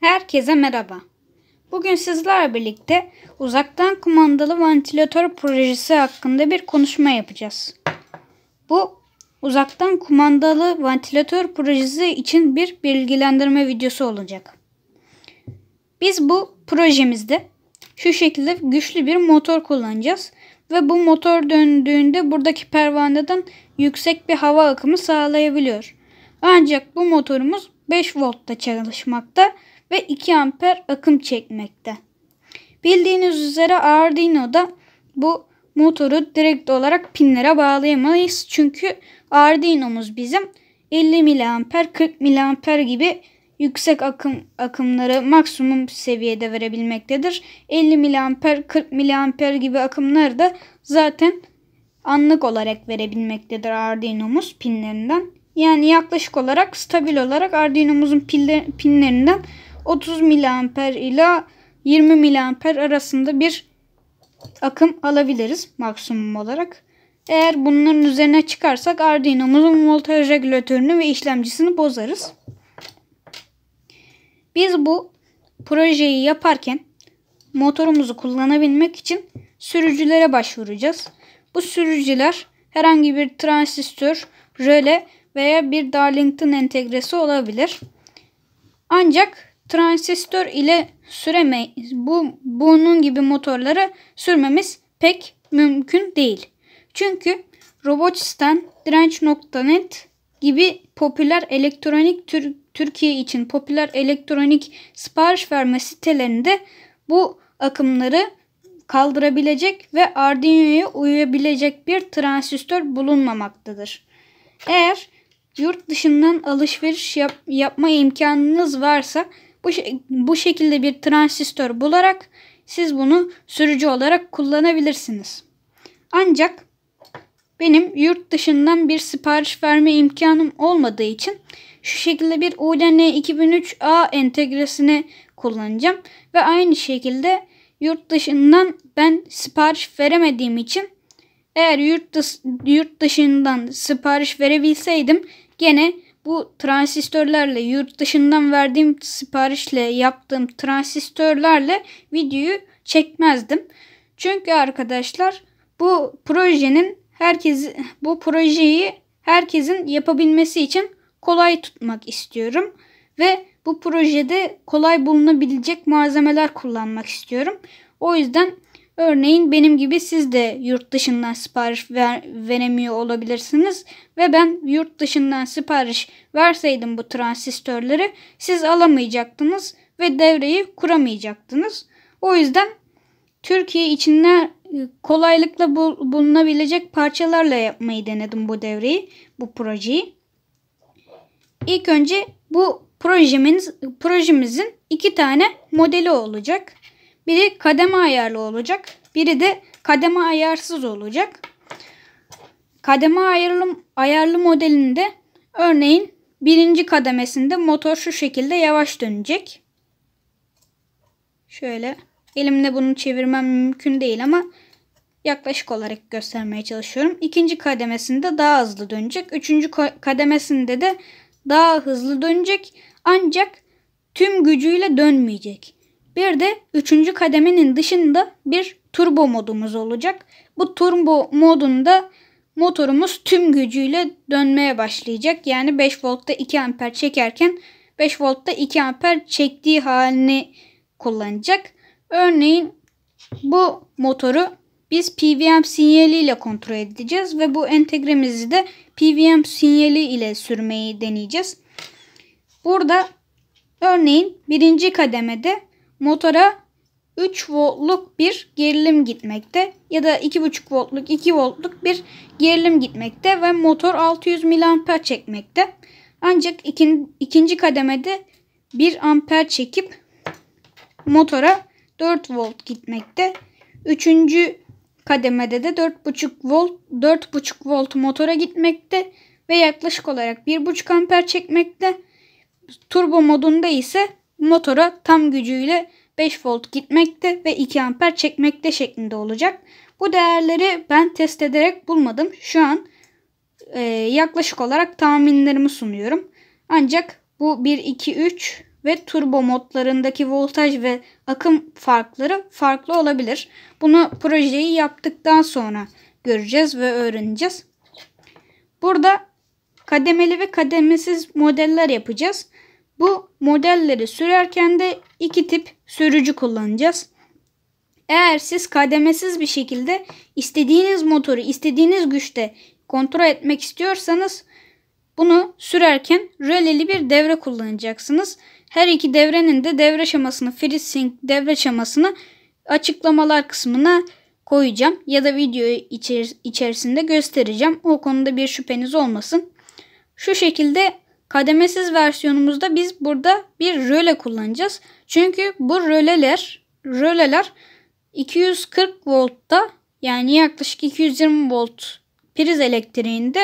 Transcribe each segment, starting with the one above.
Herkese merhaba. Bugün sizlerle birlikte uzaktan kumandalı ventilatör projesi hakkında bir konuşma yapacağız. Bu uzaktan kumandalı ventilatör projesi için bir bilgilendirme videosu olacak. Biz bu projemizde şu şekilde güçlü bir motor kullanacağız ve bu motor döndüğünde buradaki pervaneden yüksek bir hava akımı sağlayabiliyor. Ancak bu motorumuz 5 voltta çalışmakta ve 2 amper akım çekmekte. Bildiğiniz üzere Arduino'da bu motoru direkt olarak pinlere bağlayamayız. Çünkü Arduino'muz bizim 50 miliamper 40 miliamper gibi yüksek akım akımları maksimum seviyede verebilmektedir. 50 miliamper 40 miliamper gibi akımları da zaten anlık olarak verebilmektedir Arduino'muz pinlerinden. Yani yaklaşık olarak stabil olarak Arduino'muzun pinlerinden 30 miliamper ile 20 miliamper arasında bir akım alabiliriz maksimum olarak. Eğer bunların üzerine çıkarsak Arduino'muzun voltaj regülatörünü ve işlemcisini bozarız. Biz bu projeyi yaparken motorumuzu kullanabilmek için sürücülere başvuracağız. Bu sürücüler herhangi bir transistör, röle veya bir Darlington entegresi olabilir. Ancak transistör ile süremeyiz. Bu bunun gibi motorları sürmemiz pek mümkün değil. Çünkü Robotistan, direnç.net gibi popüler elektronik tür, Türkiye için popüler elektronik sipariş verme sitelerinde bu akımları kaldırabilecek ve Arduino'ya uyabilecek bir transistör bulunmamaktadır. Eğer yurt dışından alışveriş yap, yapma imkanınız varsa bu, bu şekilde bir transistör bularak siz bunu sürücü olarak kullanabilirsiniz. Ancak benim yurt dışından bir sipariş verme imkanım olmadığı için şu şekilde bir UDN 2003A entegresini kullanacağım. Ve aynı şekilde yurt dışından ben sipariş veremediğim için eğer yurt, dış yurt dışından sipariş verebilseydim gene bu transistörlerle yurt dışından verdiğim siparişle yaptığım transistörlerle videoyu çekmezdim. Çünkü arkadaşlar bu projenin herkes bu projeyi herkesin yapabilmesi için kolay tutmak istiyorum ve bu projede kolay bulunabilecek malzemeler kullanmak istiyorum. O yüzden Örneğin benim gibi siz de yurt dışından sipariş ver, veremiyor olabilirsiniz ve ben yurt dışından sipariş verseydim bu transistörleri siz alamayacaktınız ve devreyi kuramayacaktınız. O yüzden Türkiye içinde kolaylıkla bulunabilecek parçalarla yapmayı denedim bu devreyi, bu projeyi. İlk önce bu projemiz, projemizin iki tane modeli olacak. Biri kademe ayarlı olacak. Biri de kademe ayarsız olacak. Kademe ayarlı, ayarlı modelinde örneğin birinci kademesinde motor şu şekilde yavaş dönecek. Şöyle elimle bunu çevirmem mümkün değil ama yaklaşık olarak göstermeye çalışıyorum. İkinci kademesinde daha hızlı dönecek. Üçüncü kademesinde de daha hızlı dönecek. Ancak tüm gücüyle dönmeyecek. Bir de üçüncü kademenin dışında bir turbo modumuz olacak. Bu turbo modunda motorumuz tüm gücüyle dönmeye başlayacak. Yani 5 voltta 2 amper çekerken 5 voltta 2 amper çektiği halini kullanacak. Örneğin bu motoru biz PWM sinyaliyle kontrol edeceğiz ve bu entegremizi de PWM sinyali ile sürmeyi deneyeceğiz. Burada örneğin birinci kademede motora 3 voltluk bir gerilim gitmekte ya da 2,5 voltluk 2 voltluk bir gerilim gitmekte ve motor 600 mAh çekmekte. Ancak ikin, ikinci kademede 1 amper çekip motora 4 volt gitmekte. Üçüncü kademede de 4,5 volt 4,5 volt motora gitmekte ve yaklaşık olarak 1,5 amper çekmekte. Turbo modunda ise motora tam gücüyle 5 volt gitmekte ve 2 amper çekmekte şeklinde olacak. Bu değerleri ben test ederek bulmadım. Şu an e, yaklaşık olarak tahminlerimi sunuyorum. Ancak bu 1, 2, 3 ve turbo modlarındaki voltaj ve akım farkları farklı olabilir. Bunu projeyi yaptıktan sonra göreceğiz ve öğreneceğiz. Burada kademeli ve kademesiz modeller yapacağız. Bu modelleri sürerken de iki tip sürücü kullanacağız. Eğer siz kademesiz bir şekilde istediğiniz motoru istediğiniz güçte kontrol etmek istiyorsanız bunu sürerken röleli bir devre kullanacaksınız. Her iki devrenin de devre şemasını, FreeSync devre şemasını açıklamalar kısmına koyacağım ya da video içerisinde göstereceğim. O konuda bir şüpheniz olmasın. Şu şekilde Kademesiz versiyonumuzda biz burada bir röle kullanacağız. Çünkü bu röleler, röleler 240 voltta yani yaklaşık 220 volt priz elektriğinde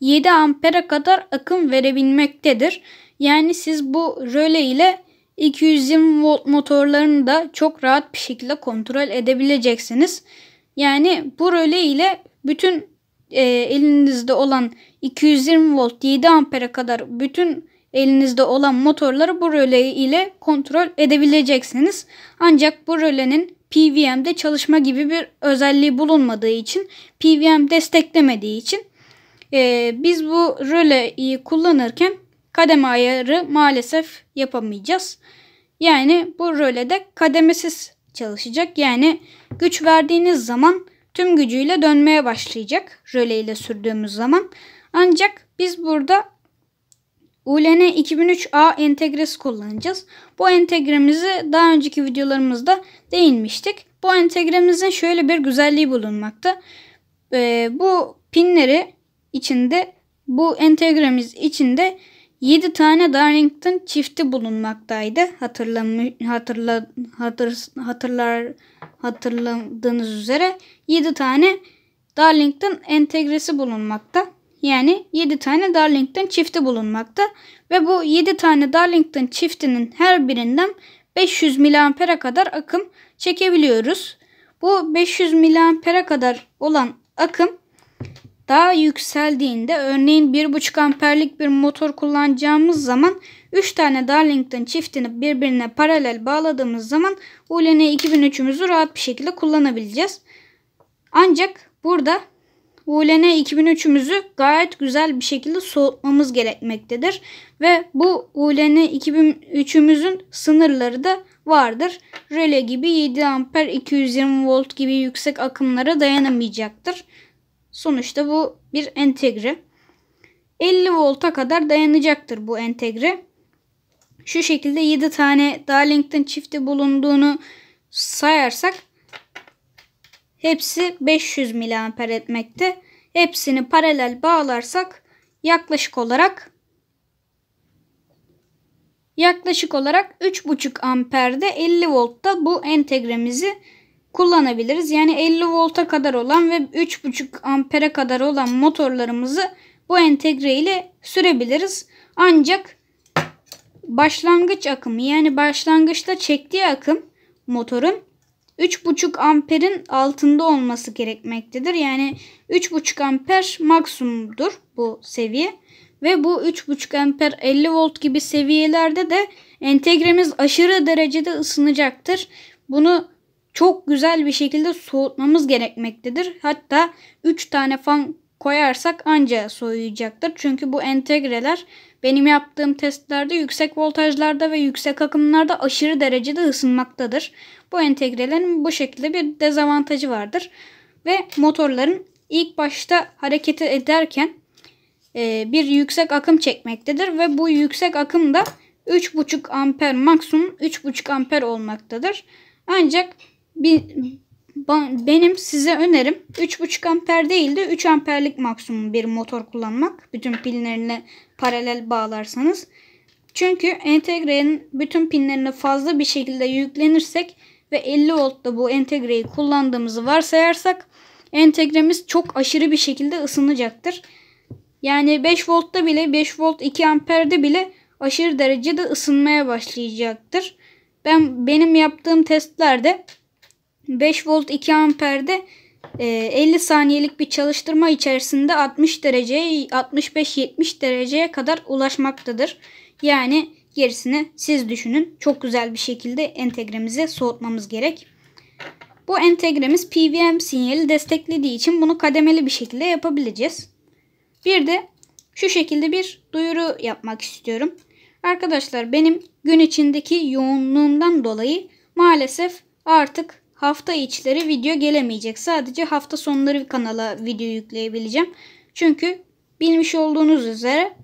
7 ampere kadar akım verebilmektedir. Yani siz bu röle ile 220 volt motorlarını da çok rahat bir şekilde kontrol edebileceksiniz. Yani bu röle ile bütün e, elinizde olan 220 volt 7 ampere kadar bütün elinizde olan motorları bu röle ile kontrol edebileceksiniz. Ancak bu rölenin PVM'de çalışma gibi bir özelliği bulunmadığı için PVM desteklemediği için e, biz bu röleyi kullanırken kademe ayarı maalesef yapamayacağız. Yani bu rölede kademesiz çalışacak. Yani güç verdiğiniz zaman tüm gücüyle dönmeye başlayacak röle ile sürdüğümüz zaman. Ancak biz burada ULN 2003A entegresi kullanacağız. Bu entegremizi daha önceki videolarımızda değinmiştik. Bu entegremizin şöyle bir güzelliği bulunmakta. Ee, bu pinleri içinde bu entegremiz içinde 7 tane Darlington çifti bulunmaktaydı. Hatırlamış, hatırla, hatır, hatırlar, hatırladığınız üzere 7 tane Darlington entegresi bulunmakta yani 7 tane Darlington çifti bulunmakta ve bu 7 tane Darlington çiftinin her birinden 500 miliampere kadar akım çekebiliyoruz. Bu 500 miliampere kadar olan akım daha yükseldiğinde örneğin 1,5 amperlik bir motor kullanacağımız zaman 3 tane Darlington çiftini birbirine paralel bağladığımız zaman ULN 2003'ümüzü rahat bir şekilde kullanabileceğiz. Ancak burada bu ULN 2003'ümüzü gayet güzel bir şekilde soğutmamız gerekmektedir. Ve bu Ulene 2003'ümüzün sınırları da vardır. Röle gibi 7 amper 220 volt gibi yüksek akımlara dayanamayacaktır. Sonuçta bu bir entegre. 50 volta kadar dayanacaktır bu entegre. Şu şekilde 7 tane Darlington çifti bulunduğunu sayarsak Hepsi 500 mA etmekte. Hepsini paralel bağlarsak yaklaşık olarak yaklaşık olarak 3,5 amperde 50 voltta bu entegremizi kullanabiliriz. Yani 50 volta kadar olan ve 3,5 ampere kadar olan motorlarımızı bu entegre ile sürebiliriz. Ancak başlangıç akımı yani başlangıçta çektiği akım motorun 3,5 amperin altında olması gerekmektedir. Yani 3,5 amper maksimumdur bu seviye. Ve bu 3,5 amper 50 volt gibi seviyelerde de entegremiz aşırı derecede ısınacaktır. Bunu çok güzel bir şekilde soğutmamız gerekmektedir. Hatta 3 tane fan koyarsak anca soğuyacaktır. Çünkü bu entegreler benim yaptığım testlerde yüksek voltajlarda ve yüksek akımlarda aşırı derecede ısınmaktadır. Bu entegrelerin bu şekilde bir dezavantajı vardır. Ve motorların ilk başta hareket ederken e, bir yüksek akım çekmektedir ve bu yüksek akım da 3,5 amper maksimum 3,5 amper olmaktadır. Ancak bir, benim size önerim 3.5 amper değil de 3 amperlik maksimum bir motor kullanmak. Bütün pinlerine paralel bağlarsanız. Çünkü entegrenin bütün pinlerine fazla bir şekilde yüklenirsek ve 50 voltta bu entegreyi kullandığımızı varsayarsak entegremiz çok aşırı bir şekilde ısınacaktır. Yani 5 voltta bile 5 volt 2 amperde bile aşırı derecede ısınmaya başlayacaktır. Ben benim yaptığım testlerde 5 volt 2 amperde 50 e, saniyelik bir çalıştırma içerisinde 60 dereceye 65-70 dereceye kadar ulaşmaktadır. Yani gerisini siz düşünün. Çok güzel bir şekilde entegremize soğutmamız gerek. Bu entegremiz PWM sinyali desteklediği için bunu kademeli bir şekilde yapabileceğiz. Bir de şu şekilde bir duyuru yapmak istiyorum. Arkadaşlar benim gün içindeki yoğunluğumdan dolayı maalesef artık Hafta içleri video gelemeyecek. Sadece hafta sonları kanala video yükleyebileceğim. Çünkü bilmiş olduğunuz üzere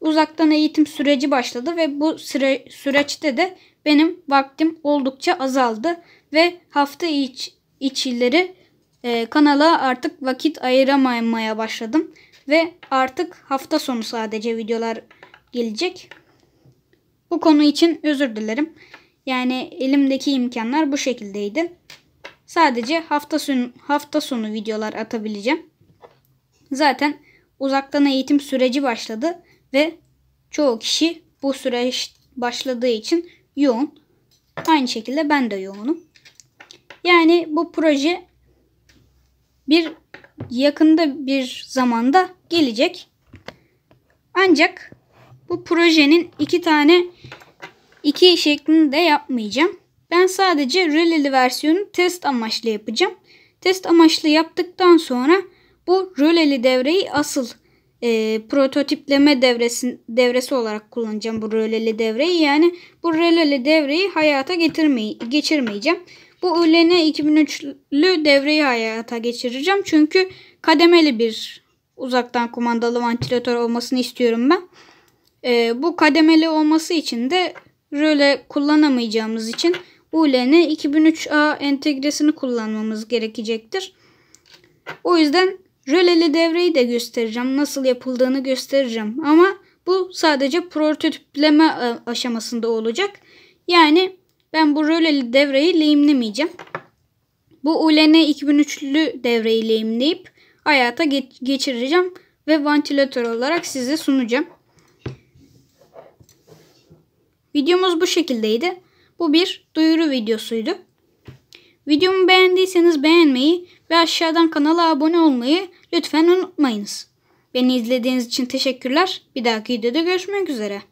uzaktan eğitim süreci başladı ve bu süre, süreçte de benim vaktim oldukça azaldı ve hafta iç, içileri e, kanala artık vakit ayıramamaya başladım ve artık hafta sonu sadece videolar gelecek. Bu konu için özür dilerim. Yani elimdeki imkanlar bu şekildeydi. Sadece hafta sonu, hafta sonu videolar atabileceğim. Zaten uzaktan eğitim süreci başladı ve çoğu kişi bu süreç başladığı için yoğun. Aynı şekilde ben de yoğunum. Yani bu proje bir yakında bir zamanda gelecek. Ancak bu projenin iki tane iki şeklinde yapmayacağım. Ben sadece röleli versiyonu test amaçlı yapacağım. Test amaçlı yaptıktan sonra bu röleli devreyi asıl e, prototipleme devresi, devresi olarak kullanacağım bu röleli devreyi. Yani bu röleli devreyi hayata getirmeyi, geçirmeyeceğim. Bu ÖLN 2003'lü devreyi hayata geçireceğim. Çünkü kademeli bir uzaktan kumandalı ventilatör olmasını istiyorum ben. E, bu kademeli olması için de röle kullanamayacağımız için bu boolean'e 2003A entegresini kullanmamız gerekecektir. O yüzden röleli devreyi de göstereceğim. Nasıl yapıldığını göstereceğim. Ama bu sadece prototipleme e, aşamasında olacak. Yani ben bu röleli devreyi lehimlemeyeceğim. Bu ULN 2003'lü devreyi lehimleyip hayata geçireceğim ve ventilatör olarak size sunacağım. Videomuz bu şekildeydi. Bu bir duyuru videosuydu. Videomu beğendiyseniz beğenmeyi ve aşağıdan kanala abone olmayı lütfen unutmayınız. Beni izlediğiniz için teşekkürler. Bir dahaki videoda görüşmek üzere.